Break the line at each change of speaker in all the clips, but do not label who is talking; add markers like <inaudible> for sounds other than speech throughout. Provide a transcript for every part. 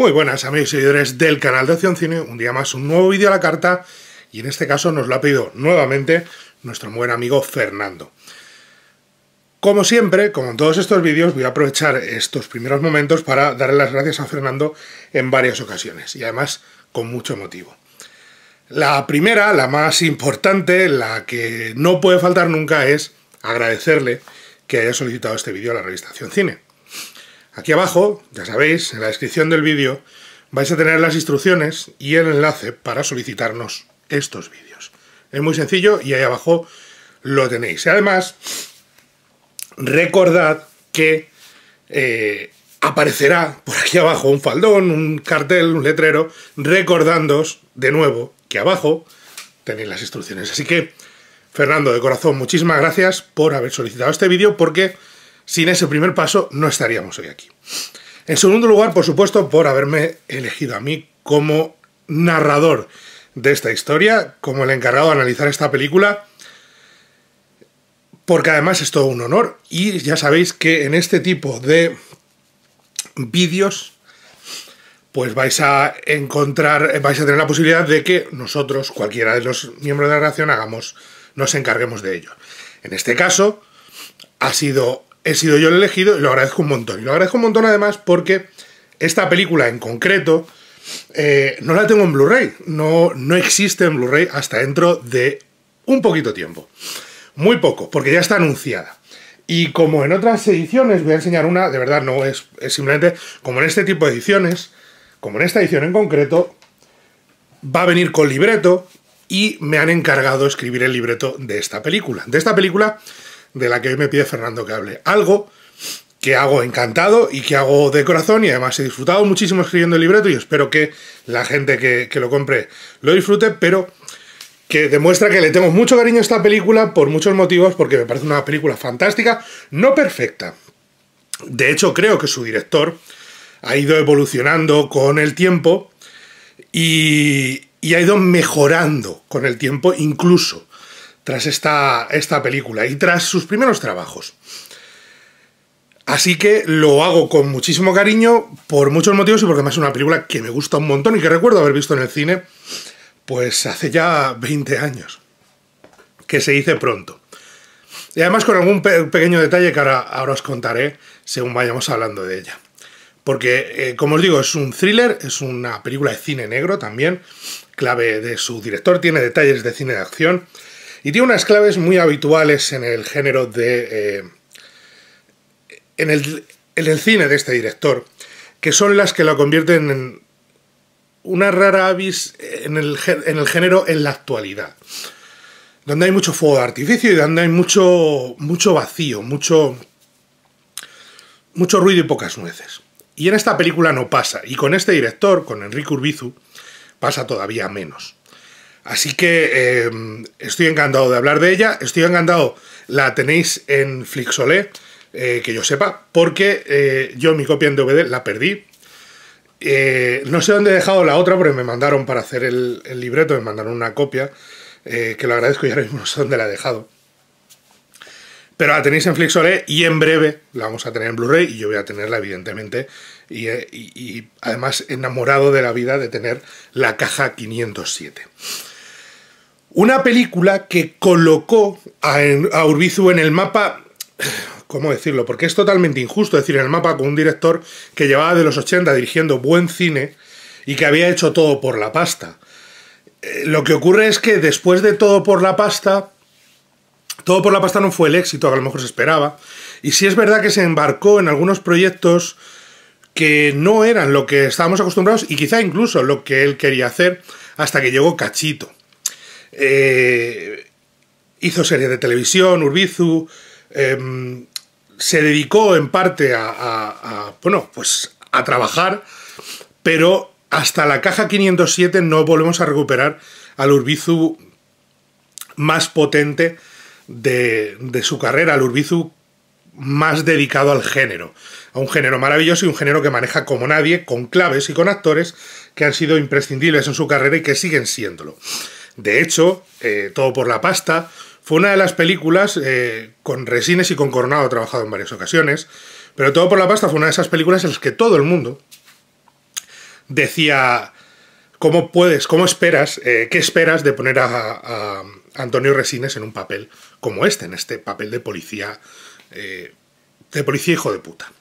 Muy buenas amigos y seguidores del canal de Acción Cine, un día más un nuevo vídeo a la carta y en este caso nos lo ha pedido nuevamente nuestro buen amigo Fernando. Como siempre, como en todos estos vídeos, voy a aprovechar estos primeros momentos para darle las gracias a Fernando en varias ocasiones y además con mucho motivo. La primera, la más importante, la que no puede faltar nunca es agradecerle que haya solicitado este vídeo a la revista Acción Cine Aquí abajo, ya sabéis, en la descripción del vídeo, vais a tener las instrucciones y el enlace para solicitarnos estos vídeos. Es muy sencillo y ahí abajo lo tenéis. Y además, recordad que eh, aparecerá por aquí abajo un faldón, un cartel, un letrero, recordándoos de nuevo que abajo tenéis las instrucciones. Así que, Fernando, de corazón, muchísimas gracias por haber solicitado este vídeo porque sin ese primer paso no estaríamos hoy aquí. En segundo lugar, por supuesto, por haberme elegido a mí como narrador de esta historia, como el encargado de analizar esta película, porque además es todo un honor y ya sabéis que en este tipo de vídeos pues vais a encontrar, vais a tener la posibilidad de que nosotros, cualquiera de los miembros de la relación, hagamos, nos encarguemos de ello. En este caso, ha sido he sido yo el elegido y lo agradezco un montón. Y lo agradezco un montón además porque esta película en concreto eh, no la tengo en Blu-ray. No, no existe en Blu-ray hasta dentro de un poquito tiempo. Muy poco, porque ya está anunciada. Y como en otras ediciones, voy a enseñar una, de verdad no es, es simplemente como en este tipo de ediciones, como en esta edición en concreto, va a venir con libreto y me han encargado escribir el libreto de esta película. De esta película de la que hoy me pide Fernando que hable. Algo que hago encantado y que hago de corazón y además he disfrutado muchísimo escribiendo el libreto y espero que la gente que, que lo compre lo disfrute, pero que demuestra que le tengo mucho cariño a esta película por muchos motivos, porque me parece una película fantástica, no perfecta. De hecho, creo que su director ha ido evolucionando con el tiempo y, y ha ido mejorando con el tiempo incluso tras esta, esta película y tras sus primeros trabajos. Así que lo hago con muchísimo cariño por muchos motivos y porque además es una película que me gusta un montón y que recuerdo haber visto en el cine pues hace ya 20 años, que se dice pronto. Y además con algún pequeño detalle que ahora, os contaré según vayamos hablando de ella. Porque, eh, como os digo, es un thriller, es una película de cine negro también, clave de su director, tiene detalles de cine de acción, y tiene unas claves muy habituales en el género de... Eh, en, el, cine de este director, que son las que lo convierten en una rara avis en el, en el género en la actualidad. Donde hay mucho fuego de artificio y donde hay mucho, mucho vacío, mucho, mucho ruido y pocas nueces. Y en esta película no pasa, y con este director, con Enrique Urbizu, pasa todavía menos. Así que eh, estoy encantado de hablar de ella, estoy encantado, la tenéis en Flixolé, eh, que yo sepa, porque eh, yo mi copia en DVD la perdí. no sé dónde he dejado la otra, porque me mandaron para hacer el, libreto, me mandaron una copia, que lo agradezco y ahora mismo no sé dónde la he dejado. Pero la tenéis en Flixolé y en breve la vamos a tener en Blu-ray y yo voy a tenerla, evidentemente. y además enamorado de la vida de tener la caja 507. Una película que colocó a, Urbizu en el mapa, ¿cómo decirlo? Porque es totalmente injusto decir en el mapa con un director que llevaba de los 80 dirigiendo buen cine y que había hecho todo por la pasta. Eh, lo que ocurre es que después de todo por la pasta, todo por la pasta no fue el éxito que a lo mejor se esperaba. Y sí es verdad que se embarcó en algunos proyectos que no eran lo que estábamos acostumbrados y quizá incluso lo que él quería hacer hasta que llegó Cachito. Eh, hizo series de televisión, Urbizu. Em, se dedicó en parte a, bueno, pues a trabajar, pero hasta la caja 507 no volvemos a recuperar al Urbizu más potente de su carrera, al Urbizu más dedicado al género, a un género maravilloso y un género que maneja como nadie, con claves y con actores que han sido imprescindibles en su carrera y que siguen siéndolo. De hecho, eh, Todo por la Pasta fue una de las películas eh, con Resines y con Coronado trabajado en varias ocasiones, pero Todo por la Pasta fue una de esas películas en las que todo el mundo decía, ¿cómo puedes, cómo esperas, eh, qué esperas de poner a, a, Antonio Resines en un papel como este, en este papel de policía, de policía hijo de puta?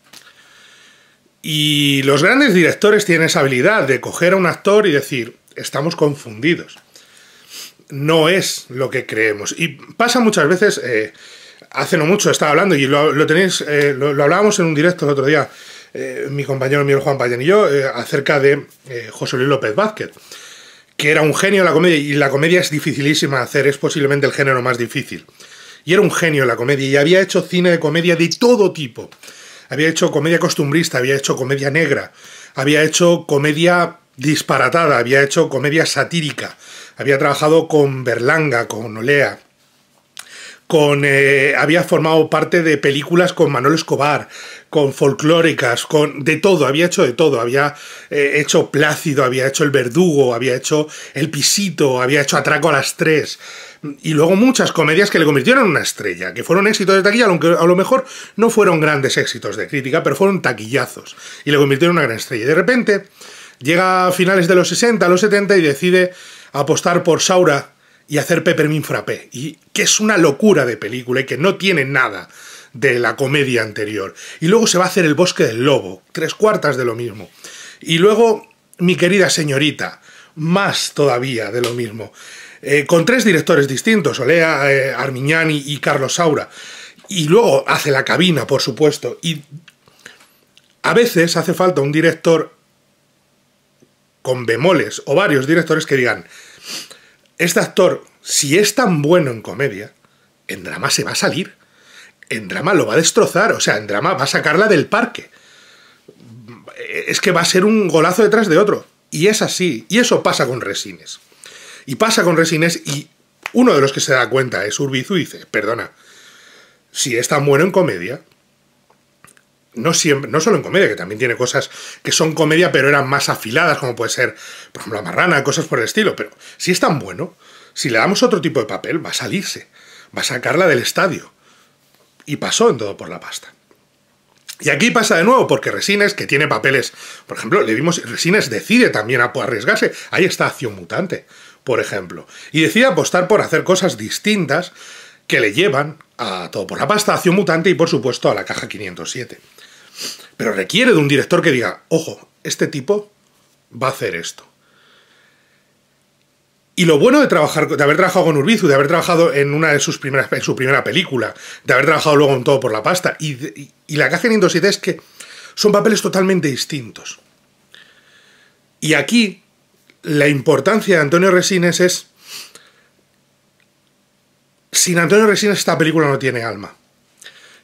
Y los grandes directores tienen esa habilidad de coger a un actor y decir, estamos confundidos no es lo que creemos. Y pasa muchas veces, eh, hace no mucho estaba hablando y lo, tenéis, eh, lo, hablábamos en un directo el otro día, eh, mi compañero Miguel Juan Payán y yo, acerca de José Luis López Vázquez, que era un genio en la comedia y la comedia es dificilísima de hacer, es posiblemente el género más difícil. Y era un genio en la comedia y había hecho cine de comedia de todo tipo. Había hecho comedia costumbrista, había hecho comedia negra, había hecho comedia disparatada, había hecho comedia satírica, había trabajado con Berlanga, con Olea, con, eh, había formado parte de películas con Manuel Escobar, con folclóricas, con de todo, había hecho de todo, había eh, hecho Plácido, había hecho El Verdugo, había hecho El Pisito, había hecho Atraco a las tres y luego muchas comedias que le convirtieron en una estrella, que fueron éxitos de taquilla, aunque a lo mejor no fueron grandes éxitos de crítica, pero fueron taquillazos y le convirtieron en una gran estrella. Y de repente llega a finales de los 60, a los 70 y decide apostar por Saura y hacer Peppermint Frappé. Y que es una locura de película y que no tiene nada de la comedia anterior. Y luego se va a hacer El Bosque del Lobo, tres cuartas de lo mismo. Y luego, mi querida señorita, más todavía de lo mismo. Eh, con tres directores distintos, Olea, eh, Armiñani y Carlos Saura. Y luego hace la cabina, por supuesto. Y a veces hace falta un director con bemoles o varios directores que digan, este actor, si es tan bueno en comedia, en drama se va a salir, en drama lo va a destrozar, o sea, en drama va a sacarla del parque. Es que va a ser un golazo detrás de otro. Y es así, y eso pasa con Resines. Y pasa con Resines y uno de los que se da cuenta es Urbizu y dice, perdona, si es tan bueno en comedia, no siempre, no solo en comedia, que también tiene cosas que son comedia, pero eran más afiladas, como puede ser, por ejemplo, la marrana, cosas por el estilo. Pero si es tan bueno, si le damos otro tipo de papel, va a salirse, va a sacarla del estadio. Y pasó en todo por la pasta. Y aquí pasa de nuevo, porque Resines, que tiene papeles, por ejemplo, le vimos, Resines decide también arriesgarse. Ahí está Acción Mutante, por ejemplo. Y decide apostar por hacer cosas distintas que le llevan a todo por la pasta, a acción mutante y por supuesto a la caja 507. Pero requiere de un director que diga, ojo, este tipo va a hacer esto. Y lo bueno de trabajar, de haber trabajado con Urbizu, de haber trabajado en una de sus primeras, en su primera película, de haber trabajado luego en Todo por la Pasta y, y la caja 507 es que son papeles totalmente distintos. Y aquí la importancia de Antonio Resines es sin Antonio Resines esta película no tiene alma.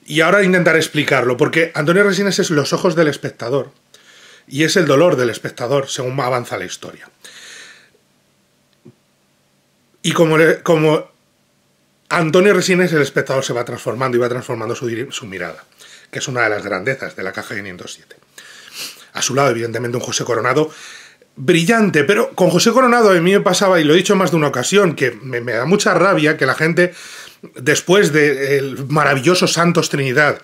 Y ahora intentaré explicarlo, porque Antonio Resines es los ojos del espectador y es el dolor del espectador según avanza la historia. Y como, como Antonio Resines, el espectador se va transformando y va transformando su, su mirada, que es una de las grandezas de la caja 507. A su lado, evidentemente, un José Coronado brillante, pero con José Coronado a mí me pasaba, y lo he dicho más de una ocasión, que me, da mucha rabia que la gente, después del maravilloso Santos Trinidad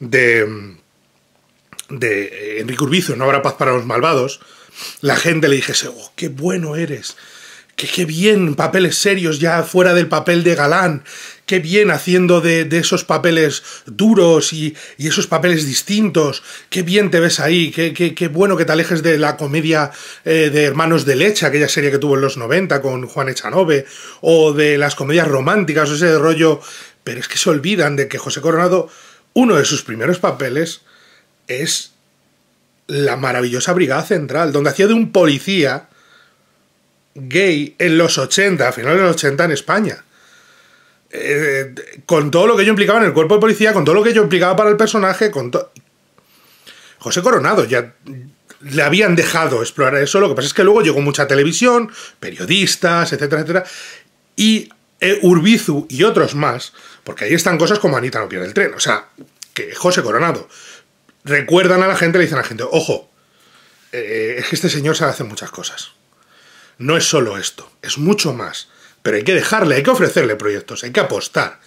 de, de Enrique Urbizo, No habrá paz para los malvados, la gente le dijese, oh, qué bueno eres, qué bien, papeles serios ya fuera del papel de galán, qué bien haciendo de, esos papeles duros y, y, esos papeles distintos, qué bien te ves ahí, qué, qué, bueno que te alejes de la comedia eh, de Hermanos de Leche, aquella serie que tuvo en los 90 con Juan Echanove, o de las comedias románticas, o ese rollo, pero es que se olvidan de que José Coronado, uno de sus primeros papeles es la maravillosa Brigada Central, donde hacía de un policía, gay en los 80, a finales de los 80 en España. Eh, con todo lo que yo implicaba en el cuerpo de policía, con todo lo que yo implicaba para el personaje, con todo José Coronado ya le habían dejado explorar eso, lo que pasa es que luego llegó mucha televisión, periodistas, etcétera, etcétera, y eh, Urbizu y otros más, porque ahí están cosas como Anita no pierde el tren, o sea, que José Coronado recuerdan a la gente, le dicen a la gente, ojo, eh, es que este señor sabe hacer muchas cosas no es solo esto, es mucho más. Pero hay que dejarle, hay que ofrecerle proyectos, hay que apostar.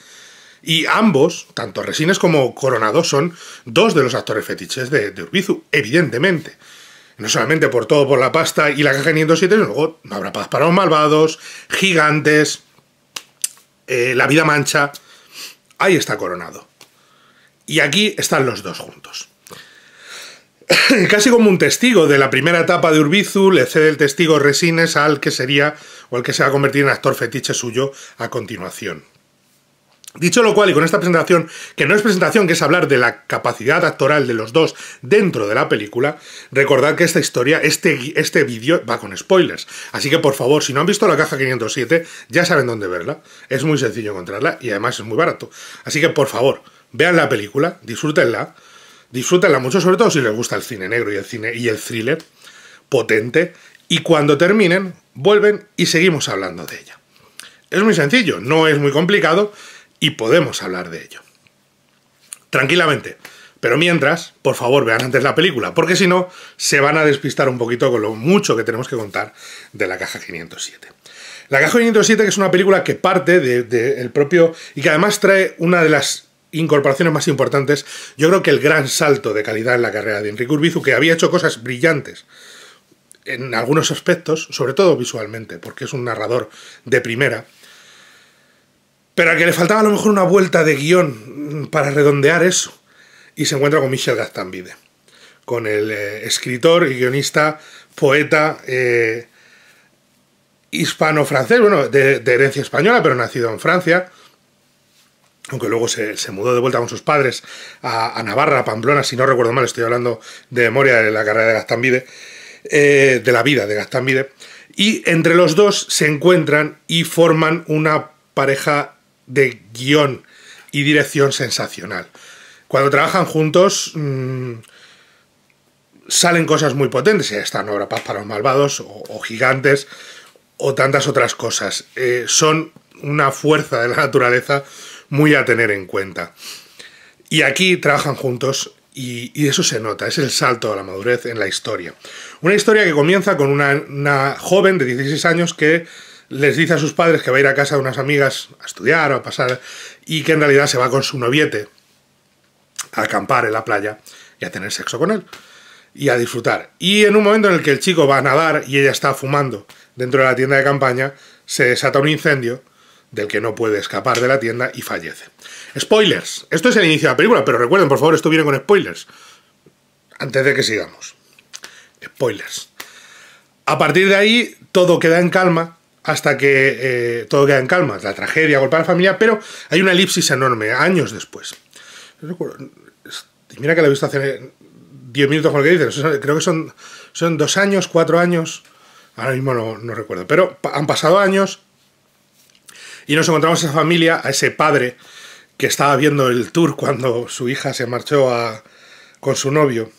Y ambos, tanto Resines como Coronado, son dos de los actores fetiches de, Urbizu, evidentemente. No solamente por todo, por la pasta y la caja 507, luego no habrá paz para los malvados, gigantes, eh, la vida mancha. Ahí está Coronado. Y aquí están los dos juntos. <coughs> casi como un testigo de la primera etapa de Urbizu, le cede el testigo Resines al que sería o al que se va a convertir en actor fetiche suyo a continuación. Dicho lo cual, y con esta presentación, que no es presentación, que es hablar de la capacidad actoral de los dos dentro de la película, recordad que esta historia, este, este vídeo va con spoilers. Así que por favor, si no han visto la caja 507, ya saben dónde verla. Es muy sencillo encontrarla y además es muy barato. Así que por favor, vean la película, disfrútenla, disfrútenla mucho, sobre todo si les gusta el cine negro y el cine y el thriller potente. Y cuando terminen, vuelven y seguimos hablando de ella. Es muy sencillo, no es muy complicado y podemos hablar de ello. Tranquilamente. Pero mientras, por favor, vean antes la película, porque si no, se van a despistar un poquito con lo mucho que tenemos que contar de la caja 507. La caja 507 que es una película que parte del de, propio y que además trae una de las incorporaciones más importantes, yo creo que el gran salto de calidad en la carrera de Enrique Urbizu, que había hecho cosas brillantes en algunos aspectos, sobre todo visualmente, porque es un narrador de primera, pero a que le faltaba a lo mejor una vuelta de guión para redondear eso, y se encuentra con Michel Gastambide... con el eh, escritor y guionista, poeta eh, hispano-francés, bueno, de herencia española, pero nacido en Francia, aunque luego se, mudó de vuelta con sus padres a, Navarra, a Pamplona, si no recuerdo mal, estoy hablando de memoria de la carrera de Gastambide, eh, de la vida de Gastambide, y entre los dos se encuentran y forman una pareja de guión y dirección sensacional. Cuando trabajan juntos mm, salen cosas muy potentes, eh, están obra paz para los malvados o, gigantes o tantas otras cosas. Eh, son una fuerza de la naturaleza muy a tener en cuenta. Y aquí trabajan juntos y, eso se nota, es el salto a la madurez en la historia. Una historia que comienza con una, una, joven de 16 años que les dice a sus padres que va a ir a casa de unas amigas a estudiar o a pasar y que en realidad se va con su noviete a acampar en la playa y a tener sexo con él y a disfrutar. Y en un momento en el que el chico va a nadar y ella está fumando dentro de la tienda de campaña, se desata un incendio del que no puede escapar de la tienda y fallece. Spoilers. Esto es el inicio de la película, pero recuerden, por favor, esto con spoilers. Antes de que sigamos. Spoilers. A partir de ahí, todo queda en calma hasta que eh, todo queda en calma. La tragedia golpea a la familia, pero hay una elipsis enorme, años después. Mira que la he visto hace 10 minutos con lo que dicen. Creo que son, son dos años, cuatro años. Ahora mismo no recuerdo. Pero han pasado años y nos encontramos a esa familia, a ese padre que estaba viendo el tour cuando su hija se marchó con su novio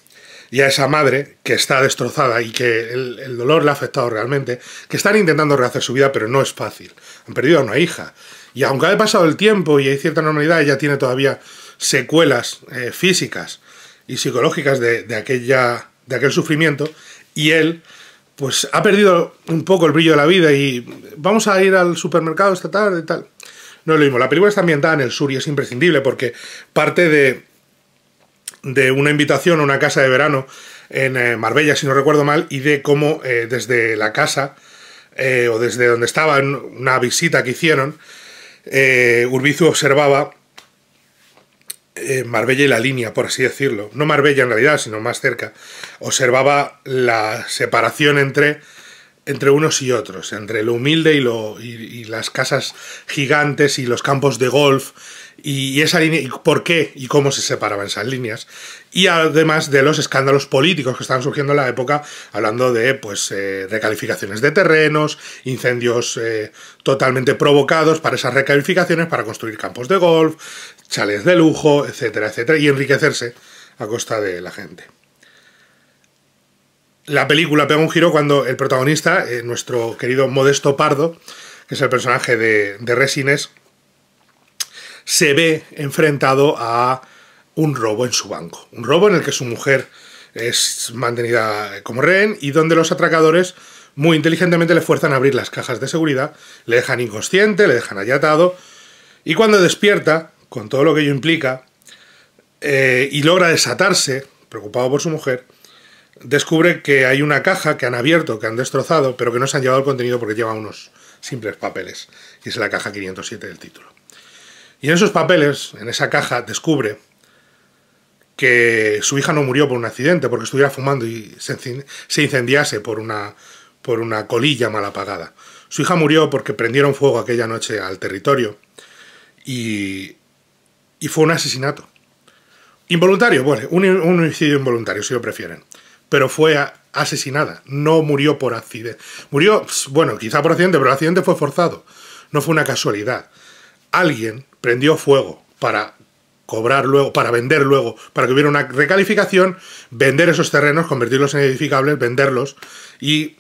y a esa madre que está destrozada y que el, dolor le ha afectado realmente, que están intentando rehacer su vida, pero no es fácil. Han perdido a una hija. Y aunque ha pasado el tiempo y hay cierta normalidad, ella tiene todavía secuelas eh, físicas y psicológicas de, de, aquella, de aquel sufrimiento. Y él, pues ha perdido un poco el brillo de la vida y vamos a ir al supermercado esta tarde y tal. No es lo mismo. La película está ambientada en el sur y es imprescindible porque parte de, de una invitación a una casa de verano en eh, Marbella, si no recuerdo mal, y de cómo eh, desde la casa eh, o desde donde estaba, una visita que hicieron, Urbizu observaba Marbella y la línea, por así decirlo. No Marbella en realidad, sino más cerca. Observaba la separación entre entre unos y otros, entre lo humilde y, lo, y, las casas gigantes y los campos de golf y, esa línea, y por qué y cómo se separaban esas líneas. Y además de los escándalos políticos que estaban surgiendo en la época, hablando de pues eh, recalificaciones de terrenos, incendios eh, totalmente provocados para esas recalificaciones, para construir campos de golf, chalets de lujo, etcétera, etcétera, y enriquecerse a costa de la gente la película pega un giro cuando el protagonista, eh, nuestro querido Modesto Pardo, que es el personaje de, Resines, se ve enfrentado a un robo en su banco. Un robo en el que su mujer es mantenida como rehén y donde los atracadores muy inteligentemente le fuerzan a abrir las cajas de seguridad, le dejan inconsciente, le dejan allá atado y cuando despierta, con todo lo que ello implica, eh, y logra desatarse, preocupado por su mujer, descubre que hay una caja que han abierto, que han destrozado, pero que no se han llevado el contenido porque lleva unos simples papeles, y es la caja 507 del título. Y en esos papeles, en esa caja, descubre que su hija no murió por un accidente, porque estuviera fumando y se incendiase por una, por una colilla mal apagada. Su hija murió porque prendieron fuego aquella noche al territorio y, fue un asesinato. Involuntario, bueno, un homicidio involuntario, si lo prefieren pero fue asesinada, no murió por accidente. Murió, pues, bueno, quizá por accidente, pero el accidente fue forzado, no fue una casualidad. Alguien prendió fuego para cobrar luego, para vender luego, para que hubiera una recalificación, vender esos terrenos, convertirlos en edificables, venderlos y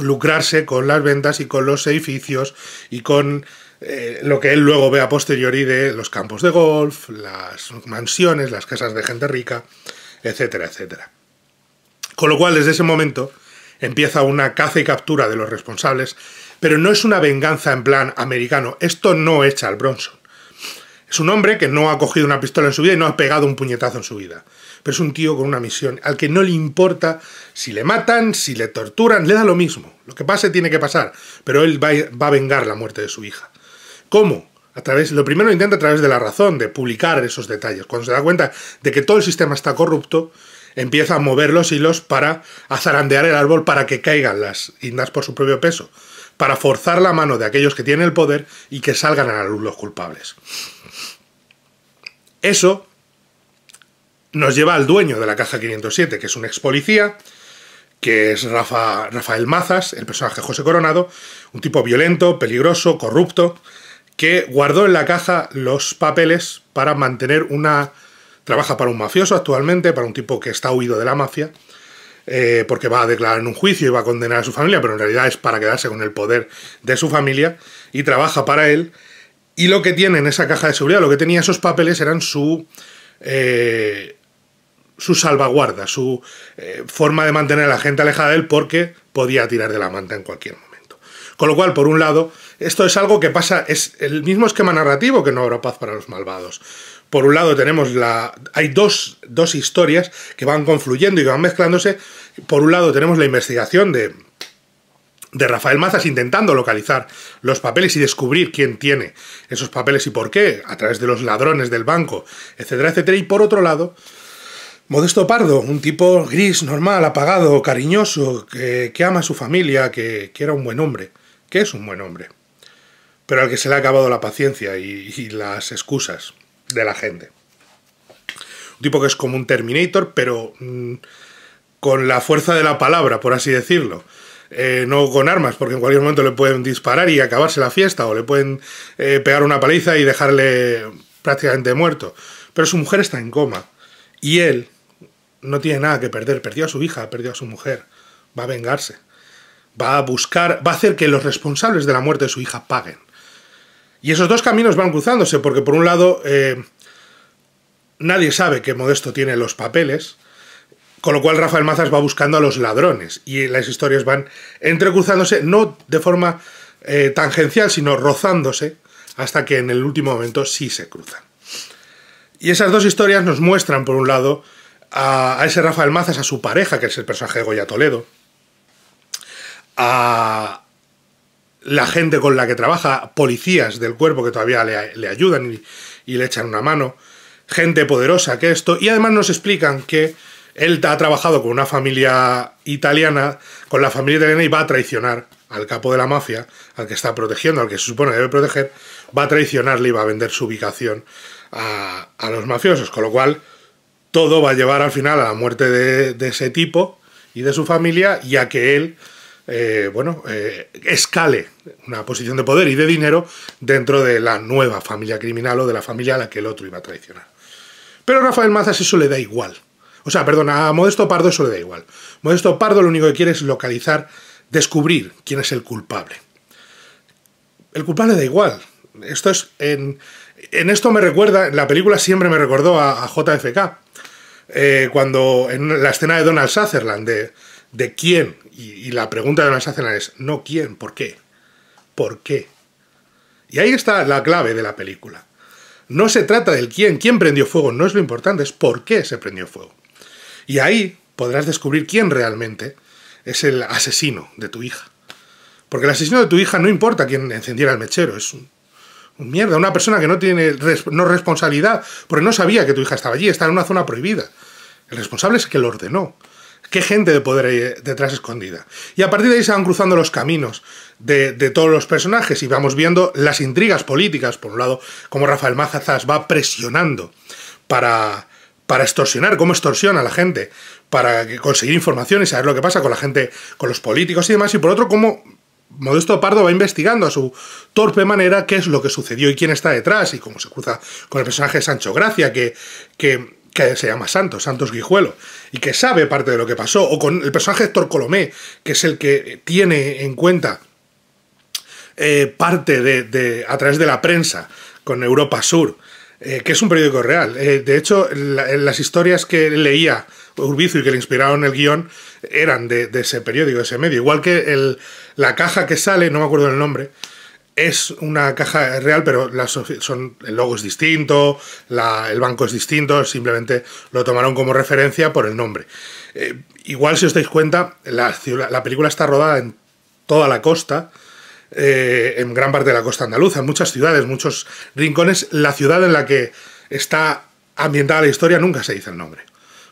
lucrarse con las ventas y con los edificios y con eh, lo que él luego ve a posteriori de los campos de golf, las mansiones, las casas de gente rica, etcétera, etcétera. Con lo cual, desde ese momento, empieza una caza y captura de los responsables, pero no es una venganza en plan americano. Esto no echa al Bronson. Es un hombre que no ha cogido una pistola en su vida y no ha pegado un puñetazo en su vida. Pero es un tío con una misión al que no le importa si le matan, si le torturan, le da lo mismo. Lo que pase tiene que pasar, pero él va a vengar la muerte de su hija. ¿Cómo? A través, lo primero intenta a través de la razón, de publicar esos detalles. Cuando se da cuenta de que todo el sistema está corrupto, empieza a mover los hilos para azarandear el árbol para que caigan las indas por su propio peso, para forzar la mano de aquellos que tienen el poder y que salgan a la luz los culpables. Eso nos lleva al dueño de la caja 507, que es un ex policía, que es Rafa, Rafael Mazas, el personaje José Coronado, un tipo violento, peligroso, corrupto, que guardó en la caja los papeles para mantener una Trabaja para un mafioso actualmente, para un tipo que está huido de la mafia, eh, porque va a declarar en un juicio y va a condenar a su familia, pero en realidad es para quedarse con el poder de su familia y trabaja para él. Y lo que tiene en esa caja de seguridad, lo que tenía esos papeles eran su... Eh, su salvaguarda, su eh, forma de mantener a la gente alejada de él porque podía tirar de la manta en cualquier momento. Con lo cual, por un lado, esto es algo que pasa, es el mismo esquema narrativo que no habrá paz para los malvados. Por un lado tenemos la... Hay dos, historias que van confluyendo y que van mezclándose. Por un lado tenemos la investigación de, de Rafael Mazas intentando localizar los papeles y descubrir quién tiene esos papeles y por qué, a través de los ladrones del banco, etcétera, etcétera. Y por otro lado, Modesto Pardo, un tipo gris, normal, apagado, cariñoso, que, ama a su familia, que, era un buen hombre, que es un buen hombre, pero al que se le ha acabado la paciencia y las excusas de la gente. Un tipo que es como un Terminator, pero mm, con la fuerza de la palabra, por así decirlo. Eh, no con armas, porque en cualquier momento le pueden disparar y acabarse la fiesta, o le pueden eh, pegar una paliza y dejarle prácticamente muerto. Pero su mujer está en coma. Y él no tiene nada que perder. Perdió a su hija, perdió a su mujer. Va a vengarse. Va a buscar, va a hacer que los responsables de la muerte de su hija paguen. Y esos dos caminos van cruzándose, porque por un lado eh, nadie sabe qué Modesto tiene los papeles, con lo cual Rafael Mazas va buscando a los ladrones y las historias van entrecruzándose, no de forma eh, tangencial, sino rozándose, hasta que en el último momento sí se cruzan. Y esas dos historias nos muestran, por un lado, a, a ese Rafael Mazas, a su pareja, que es el personaje de Goya Toledo, a, la gente con la que trabaja, policías del cuerpo que todavía le, ayudan y, le echan una mano, gente poderosa que esto, y además nos explican que él ha trabajado con una familia italiana, con la familia italiana y va a traicionar al capo de la mafia, al que está protegiendo, al que se supone debe proteger, va a traicionarle y va a vender su ubicación a, los mafiosos, con lo cual todo va a llevar al final a la muerte de, ese tipo y de su familia ya que él eh, bueno, eh, escale una posición de poder y de dinero dentro de la nueva familia criminal o de la familia a la que el otro iba a traicionar. Pero a Rafael Mazas eso le da igual. O sea, perdona, a Modesto Pardo eso le da igual. Modesto Pardo lo único que quiere es localizar, descubrir quién es el culpable. El culpable da igual. Esto es. En, esto me recuerda, la película siempre me recordó a, JFK. Eh, cuando en la escena de Donald Sutherland, de, de quién y, la pregunta de la hacen es, no quién, ¿por qué? ¿Por qué? Y ahí está la clave de la película. No se trata del quién, quién prendió fuego, no es lo importante, es por qué se prendió fuego. Y ahí podrás descubrir quién realmente es el asesino de tu hija. Porque el asesino de tu hija no importa quién encendiera el mechero, es un, mierda, una persona que no tiene no responsabilidad, porque no sabía que tu hija estaba allí, estaba en una zona prohibida. El responsable es el que lo ordenó qué gente de poder hay eh, detrás escondida. Y a partir de ahí se van cruzando los caminos de, todos los personajes y vamos viendo las intrigas políticas, por un lado, cómo Rafael Mazazas va presionando para, para extorsionar, cómo extorsiona a la gente, para conseguir información y saber lo que pasa con la gente, con los políticos y demás, y por otro, cómo Modesto Pardo va investigando a su torpe manera qué es lo que sucedió y quién está detrás, y cómo se cruza con el personaje de Sancho Gracia, que que se llama Santos, Santos Guijuelo, y que sabe parte de lo que pasó, o con el personaje Héctor Colomé, que es el que tiene en cuenta eh, parte de, a través de la prensa con Europa Sur, eh, que es un periódico real. Eh, de hecho, las historias que leía Urbizo y que le inspiraron el guión eran de, ese periódico, de ese medio. Igual que el, la caja que sale, no me acuerdo el nombre, es una caja real, pero son, el logo es distinto, el banco es distinto, simplemente lo tomaron como referencia por el nombre. Eh, igual si os dais cuenta, la, película está rodada en toda la costa, eh, en gran parte de la costa andaluza, en muchas ciudades, muchos rincones. La ciudad en la que está ambientada la historia nunca se dice el nombre,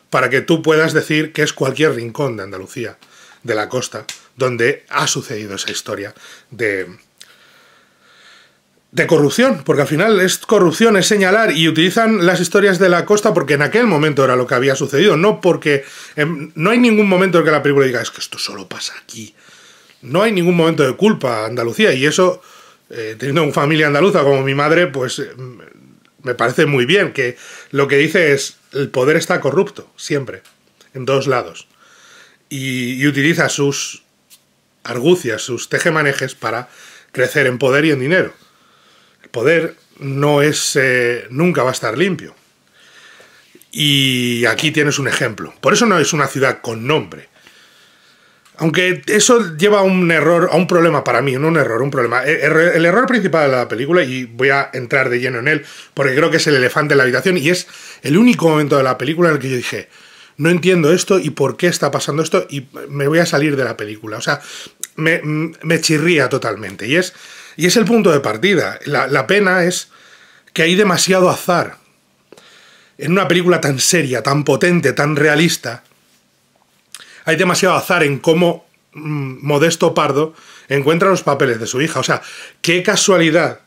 para que tú puedas decir que es cualquier rincón de Andalucía, de la costa, donde ha sucedido esa historia de de corrupción, porque al final es corrupción, es señalar, y utilizan las historias de la costa porque en aquel momento era lo que había sucedido, no porque em, no hay ningún momento en que la película diga, es que esto solo pasa aquí. No hay ningún momento de culpa a Andalucía, y eso, eh, teniendo una familia andaluza como mi madre, pues eh, me parece muy bien, que lo que dice es, el poder está corrupto, siempre, en dos lados, y, y utiliza sus argucias, sus tejemanejes para crecer en poder y en dinero poder no es, eh, nunca va a estar limpio. Y aquí tienes un ejemplo. Por eso no es una ciudad con nombre. Aunque eso lleva a un error, a un problema para mí, no un error, un problema. E-, el error principal de la película, y voy a entrar de lleno en él, porque creo que es el elefante en la habitación, y es el único momento de la película en el que yo dije, no entiendo esto y por qué está pasando esto, y me voy a salir de la película. O sea, me, me chirría totalmente. Y es y es el punto de partida. La, pena es que hay demasiado azar. En una película tan seria, tan potente, tan realista, hay demasiado azar en cómo mm, Modesto Pardo encuentra los papeles de su hija. O sea, qué casualidad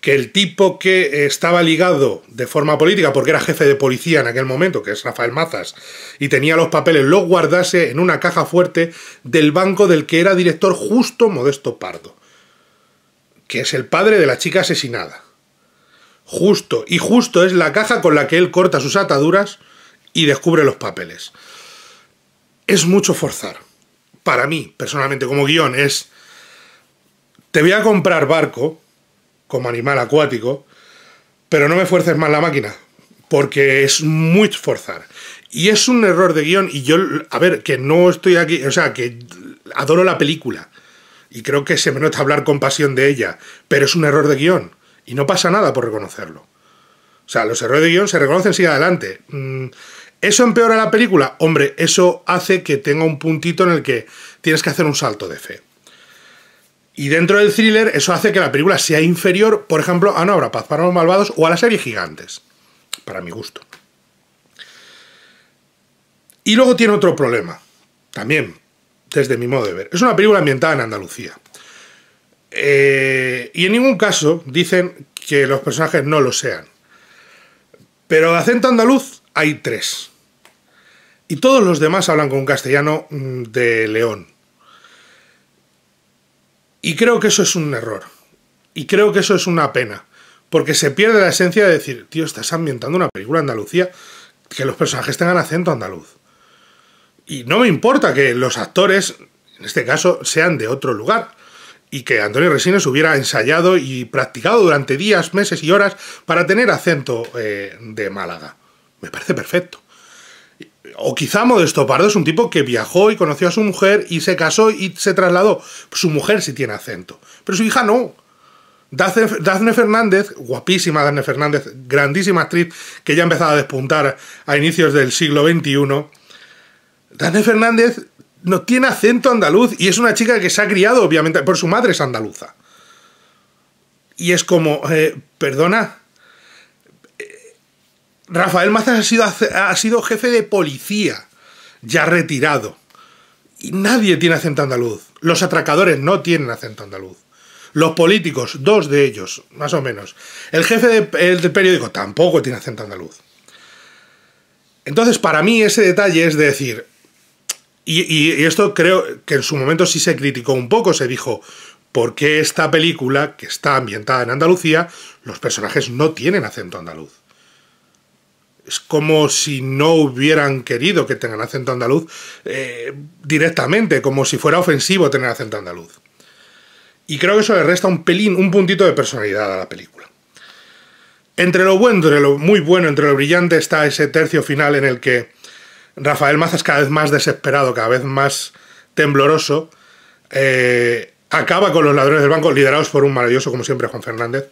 que el tipo que estaba ligado de forma política, porque era jefe de policía en aquel momento, que es Rafael Mazas, y tenía los papeles, los guardase en una caja fuerte del banco del que era director justo Modesto Pardo que es el padre de la chica asesinada. Justo, y justo es la caja con la que él corta sus ataduras y descubre los papeles. Es mucho forzar. Para mí, personalmente, como guión, es... Te voy a comprar barco como animal acuático, pero no me fuerces más la máquina, porque es muy forzar. Y es un error de guión, y yo, a ver, que no estoy aquí, o sea, que adoro la película, y creo que se me nota hablar con pasión de ella, pero es un error de guión y no pasa nada por reconocerlo. O sea, los errores de guión se reconocen, sigue adelante. Mm, ¿Eso empeora la película? Hombre, eso hace que tenga un puntito en el que tienes que hacer un salto de fe. Y dentro del thriller, eso hace que la película sea inferior, por ejemplo, a No habrá paz para los malvados o a la serie Gigantes, para mi gusto. Y luego tiene otro problema, también desde mi modo de ver. Es una película ambientada en Andalucía. Eh, y en ningún caso dicen que los personajes no lo sean. Pero de acento andaluz hay tres. Y todos los demás hablan con un castellano mm, de León. Y creo que eso es un error. Y creo que eso es una pena. Porque se pierde la esencia de decir, tío, estás ambientando una película Andalucía que los personajes tengan acento andaluz. Y no me importa que los actores, en este caso, sean de otro lugar. Y que Antonio Resines hubiera ensayado y practicado durante días, meses y horas para tener acento eh, de Málaga. Me parece perfecto. O quizá Modesto Pardo es un tipo que viajó y conoció a su mujer y se casó y se trasladó. Su mujer sí tiene acento, pero su hija no. Dafne Fernández, guapísima Dafne Fernández, grandísima actriz que ya empezado a despuntar a inicios del siglo XXI, Daniel Fernández no tiene acento andaluz y es una chica que se ha criado, obviamente, por su madre es andaluza. Y es como, eh, perdona, eh, Rafael Mazas ha sido, ha sido jefe de policía, ya retirado. Y nadie tiene acento andaluz. Los atracadores no tienen acento andaluz. Los políticos, dos de ellos, más o menos. El jefe del periódico tampoco tiene acento andaluz. Entonces, para mí ese detalle es de decir, y, esto creo que en su momento sí se criticó un poco, se dijo, ¿por qué esta película, que está ambientada en Andalucía, los personajes no tienen acento andaluz? Es como si no hubieran querido que tengan acento andaluz eh, directamente, como si fuera ofensivo tener acento andaluz. Y creo que eso le resta un pelín, un puntito de personalidad a la película. Entre lo bueno, entre lo muy bueno, entre lo brillante está ese tercio final en el que Rafael Mazas cada vez más desesperado, cada vez más tembloroso, eh, acaba con los ladrones del banco, liderados por un maravilloso, como siempre, Juan Fernández,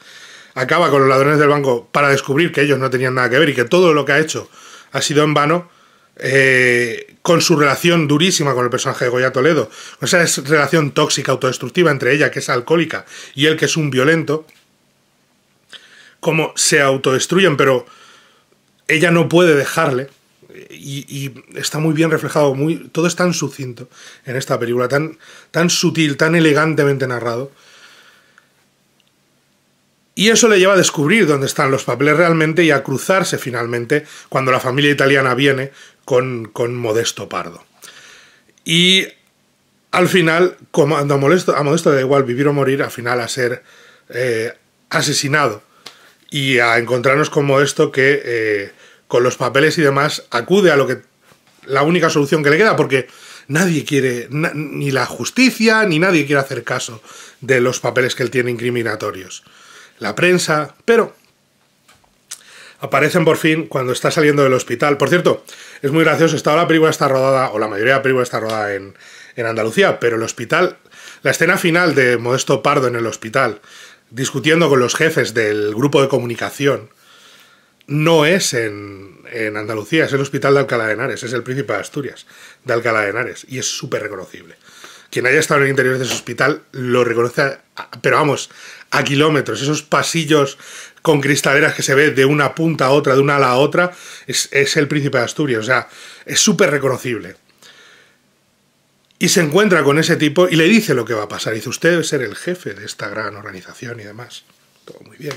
acaba con los ladrones del banco para descubrir que ellos no tenían nada que ver y que todo lo que ha hecho ha sido en vano, eh, con su relación durísima con el personaje de Goya Toledo, o esa relación tóxica, autodestructiva entre ella, que es alcohólica, y él, que es un violento, como se autodestruyen, pero ella no puede dejarle y, está muy bien reflejado, muy, todo es tan sucinto en esta película, tan, tan sutil, tan elegantemente narrado. Y eso le lleva a descubrir dónde están los papeles realmente y a cruzarse finalmente cuando la familia italiana viene con, con Modesto Pardo. Y al final, como a Modesto, a da igual vivir o morir, al final a ser eh, asesinado y a encontrarnos con Modesto que eh, con los papeles y demás, acude a lo que la única solución que le queda, porque nadie quiere, ni la justicia, ni nadie quiere hacer caso de los papeles que él tiene incriminatorios. La prensa, pero aparecen por fin cuando está saliendo del hospital. Por cierto, es muy gracioso, está la película está rodada, o la mayoría de la película está rodada en, en Andalucía, pero el hospital, la escena final de Modesto Pardo en el hospital, discutiendo con los jefes del grupo de comunicación, no es en, Andalucía, es el Hospital de Alcalá de Henares, es el Príncipe de Asturias de Alcalá de Henares y es súper reconocible. Quien haya estado en el interior de ese hospital lo reconoce, pero vamos, a kilómetros, esos pasillos con cristaleras que se ve de una punta a otra, de una a a otra, es, es el Príncipe de Asturias, o sea, es súper reconocible. Y se encuentra con ese tipo y le dice lo que va a pasar. Dice, usted debe ser el jefe de esta gran organización y demás. Todo muy bien.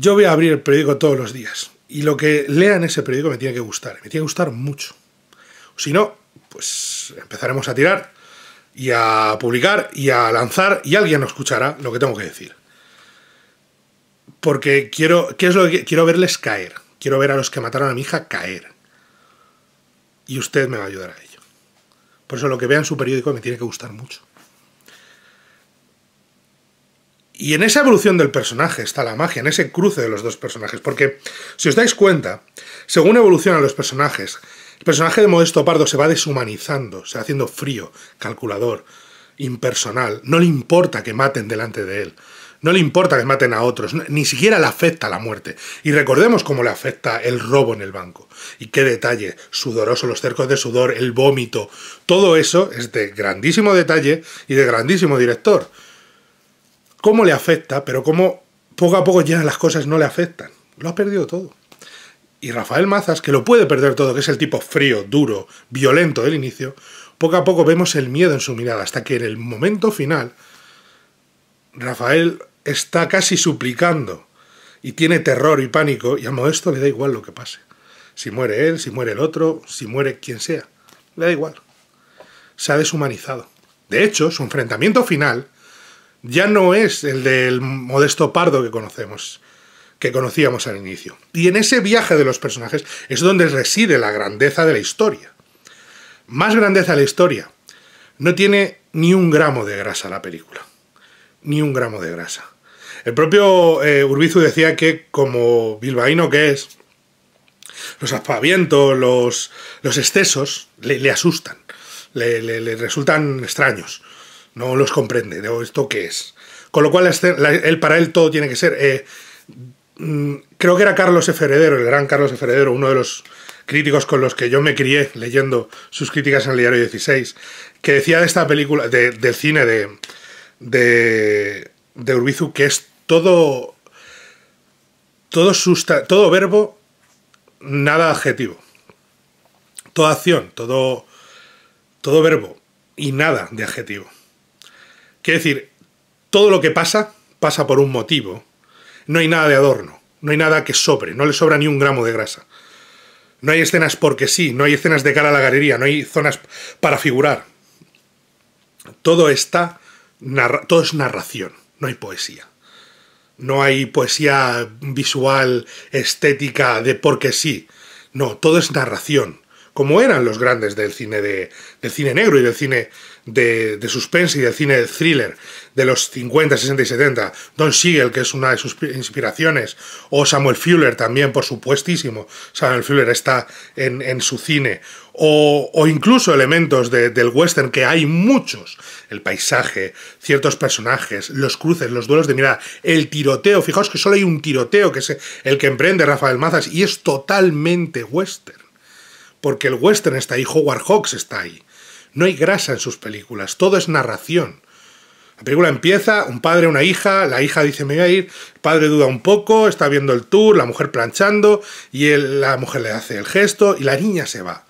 Yo voy a abrir el periódico todos los días y lo que lea en ese periódico me tiene que gustar, me tiene que gustar mucho. Si no, pues empezaremos a tirar y a publicar y a lanzar y alguien nos escuchará lo que tengo que decir. Porque quiero, ¿qué es lo que quiero verles caer? Quiero ver a los que mataron a mi hija caer. Y usted me va a ayudar a ello. Por eso lo que vea en su periódico me tiene que gustar mucho. Y en esa evolución del personaje está la magia, en ese cruce de los dos personajes. Porque, si os dais cuenta, según evolucionan los personajes, el personaje de Modesto Pardo se va deshumanizando, se va haciendo frío, calculador, impersonal. No le importa que maten delante de él. No le importa que maten a otros, ni siquiera le afecta la muerte. Y recordemos cómo le afecta el robo en el banco. Y qué detalle, sudoroso, los cercos de sudor, el vómito, todo eso es de grandísimo detalle y de grandísimo director cómo le afecta, pero cómo poco a poco ya las cosas no le afectan. Lo ha perdido todo. Y Rafael Mazas, que lo puede perder todo, que es el tipo frío, duro, violento del inicio, poco a poco vemos el miedo en su mirada, hasta que en el momento final Rafael está casi suplicando y tiene terror y pánico, y a Modesto le da igual lo que pase. Si muere él, si muere el otro, si muere quien sea, le da igual. Se ha deshumanizado. De hecho, su enfrentamiento final ya no es el del modesto pardo que conocemos, que conocíamos al inicio. Y en ese viaje de los personajes es donde reside la grandeza de la historia. Más grandeza de la historia. No tiene ni un gramo de grasa la película. Ni un gramo de grasa. El propio eh, Urbizu decía que, como bilbaíno que es, los aspavientos, los, los excesos, le, asustan, le resultan extraños no los comprende, de ¿esto qué es? Con lo cual, para él todo tiene que ser... Eh, mm, creo que era Carlos Eferedero, el gran Carlos Eferedero, uno de los críticos con los que yo me crié leyendo sus críticas en el diario 16, que decía de esta película, de, del cine de, de, Urbizu, que es todo, todo, susta, todo verbo, nada adjetivo. Toda acción, todo, todo verbo y nada de adjetivo. Quiero decir, todo lo que pasa pasa por un motivo. No hay nada de adorno, no hay nada que sobre, no le sobra ni un gramo de grasa. No hay escenas porque sí, no hay escenas de cara a la galería, no hay zonas para figurar. Todo está todo es narración, no hay poesía. No hay poesía visual, estética, de porque sí. No, todo es narración, como eran los grandes del cine de, del cine negro y del cine de, suspense y de cine de thriller de los 50, 60 y 70, Don Siegel, que es una de sus inspiraciones, o Samuel Fuller también, por supuestísimo, Samuel Fuller está en, su cine, o, incluso elementos del western, que hay muchos, el paisaje, ciertos personajes, los cruces, los duelos de mirada, el tiroteo, fijaos que solo hay un tiroteo, que es el que emprende Rafael Mazas, y es totalmente western, porque el western está ahí, Howard Hawks está ahí no hay grasa en sus películas, todo es narración. La película empieza, un padre, una hija, la hija dice me voy a ir, el padre duda un poco, está viendo el tour, la mujer planchando, y la mujer le hace el gesto, y la niña se va.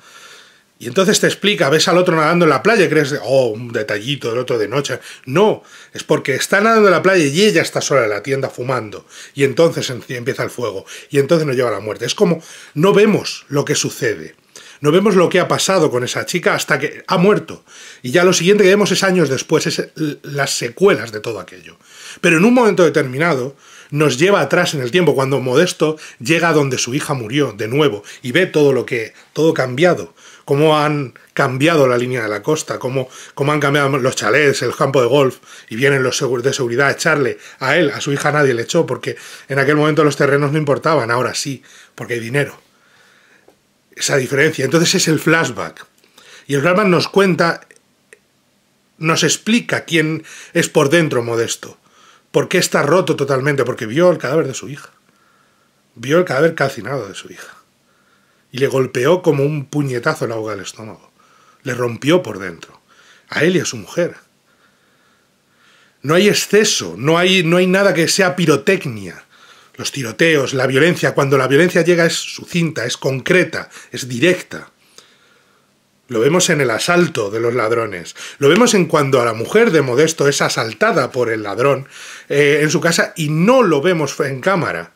Y entonces te explica, ves al otro nadando en la playa crees, oh, un detallito del otro de noche. No, es porque está nadando en la playa y ella está sola en la tienda fumando. Y entonces empieza el fuego. Y entonces nos lleva a la muerte. Es como no vemos lo que sucede no vemos lo que ha pasado con esa chica hasta que ha muerto. Y ya lo siguiente que vemos es años después, es las secuelas de todo aquello. Pero en un momento determinado nos lleva atrás en el tiempo, cuando Modesto llega a donde su hija murió de nuevo y ve todo lo que, todo cambiado, cómo han cambiado la línea de la costa, cómo, cómo han cambiado los chalets, el campo de golf, y vienen los de seguridad a echarle a él, a su hija nadie le echó, porque en aquel momento los terrenos no importaban, ahora sí, porque hay dinero esa diferencia. Entonces es el flashback. Y el drama nos cuenta, nos explica quién es por dentro Modesto. ¿Por qué está roto totalmente? Porque vio el cadáver de su hija. Vio el cadáver calcinado de su hija. Y le golpeó como un puñetazo en la boca del estómago. Le rompió por dentro. A él y a su mujer. No hay exceso, no hay, no hay nada que sea pirotecnia los tiroteos, la violencia, cuando la violencia llega es sucinta, es concreta, es directa. Lo vemos en el asalto de los ladrones. Lo vemos en cuando a la mujer de Modesto es asaltada por el ladrón eh, en su casa y no lo vemos en cámara.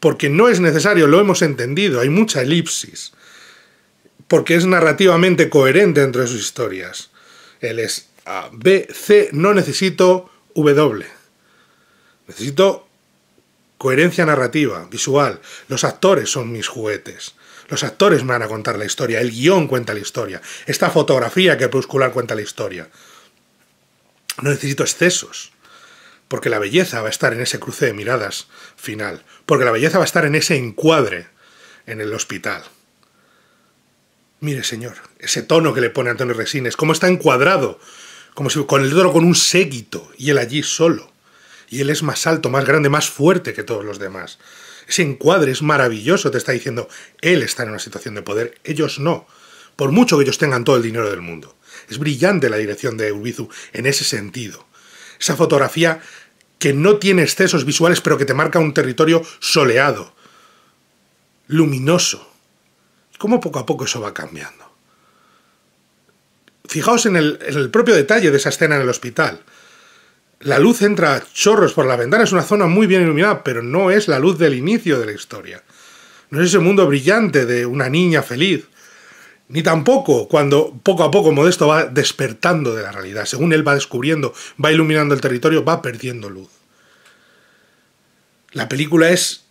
Porque no es necesario, lo hemos entendido, hay mucha elipsis. Porque es narrativamente coherente entre sus historias. Él es A, B, C, no necesito W. Necesito coherencia narrativa, visual. Los actores son mis juguetes. Los actores me van a contar la historia, el guión cuenta la historia, esta fotografía que crepuscular cuenta la historia. No necesito excesos, porque la belleza va a estar en ese cruce de miradas final, porque la belleza va a estar en ese encuadre en el hospital. Mire, señor, ese tono que le pone Antonio Resines, cómo está encuadrado, como si con el otro con un séquito y él allí solo y él es más alto, más grande, más fuerte que todos los demás. Ese encuadre es maravilloso, te está diciendo, él está en una situación de poder, ellos no, por mucho que ellos tengan todo el dinero del mundo. Es brillante la dirección de Ubizu en ese sentido. Esa fotografía que no tiene excesos visuales, pero que te marca un territorio soleado, luminoso. ¿Cómo poco a poco eso va cambiando? Fijaos en el propio detalle de esa escena en el hospital la luz entra a chorros por la ventana, es una zona muy bien iluminada, pero no es la luz del inicio de la historia. No es ese mundo brillante de una niña feliz. Ni tampoco cuando poco a poco Modesto va despertando de la realidad. Según él va descubriendo, va iluminando el territorio, va perdiendo luz. La película es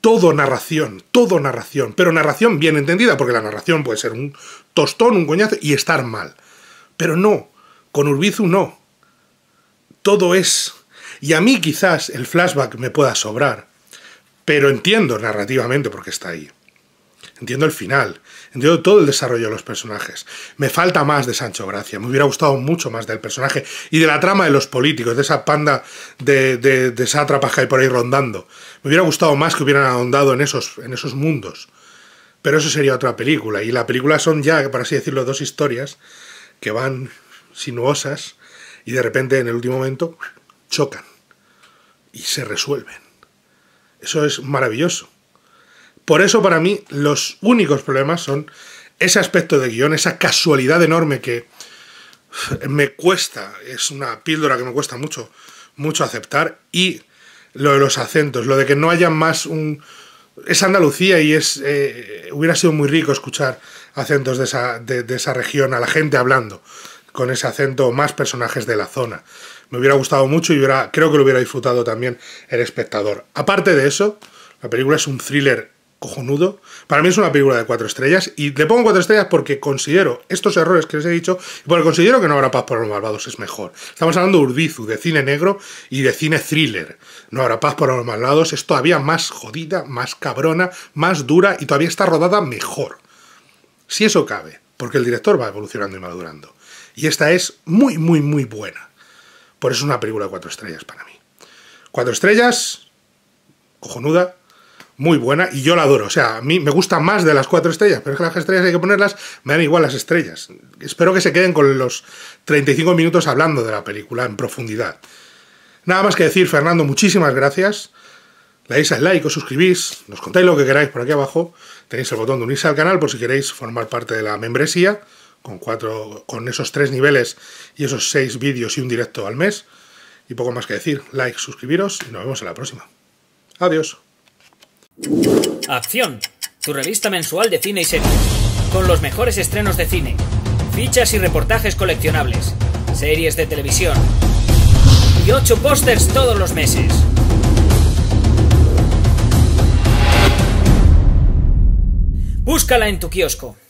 todo narración, todo narración, pero narración bien entendida, porque la narración puede ser un tostón, un coñazo y estar mal. Pero no, con Urbizu no todo es... Y a mí quizás el flashback me pueda sobrar, pero entiendo narrativamente por qué está ahí. Entiendo el final, entiendo todo el desarrollo de los personajes. Me falta más de Sancho Gracia, me hubiera gustado mucho más del personaje y de la trama de los políticos, de esa panda de, de, de sátrapas que por ahí rondando. Me hubiera gustado más que hubieran ahondado en esos, en esos mundos. Pero eso sería otra película, y la película son ya, por así decirlo, dos historias que van sinuosas y de repente en el último momento chocan y se resuelven. Eso es maravilloso. Por eso para mí los únicos problemas son ese aspecto de guión, esa casualidad enorme que me cuesta, es una píldora que me cuesta mucho, mucho aceptar, y lo de los acentos, lo de que no haya más un... Es Andalucía y es eh, hubiera sido muy rico escuchar acentos de esa, de esa región, a la gente hablando con ese acento más personajes de la zona. Me hubiera gustado mucho y creo que lo hubiera disfrutado también el espectador. Aparte de eso, la película es un thriller cojonudo. Para mí es una película de cuatro estrellas y le pongo cuatro estrellas porque considero estos errores que les he dicho y porque considero que No habrá paz por los malvados es mejor. Estamos hablando de urdizu, de cine negro y de cine thriller. No habrá paz por los malvados es todavía más jodida, más cabrona, más dura y todavía está rodada mejor. Si eso cabe, porque el director va evolucionando y madurando. Y esta es muy, muy, muy buena. Por eso es una película de cuatro estrellas para mí. Cuatro estrellas, cojonuda, muy buena, y yo la adoro. O sea, a mí me gusta más de las cuatro estrellas, pero es que las estrellas hay que ponerlas, me dan igual las estrellas. Espero que se queden con los 35 minutos hablando de la película en profundidad. Nada más que decir, Fernando, muchísimas gracias. Le dais al like, os suscribís, nos contáis lo que queráis por aquí abajo. Tenéis el botón de unirse al canal por si queréis formar parte de la membresía con cuatro, con esos tres niveles y esos seis vídeos y un directo al mes. Y poco más que decir, like, suscribiros y nos vemos en la próxima. Adiós. Acción, tu revista mensual de cine y series, con los mejores estrenos de cine, fichas y reportajes coleccionables, series de televisión y ocho pósters todos los meses. Búscala en tu kiosco.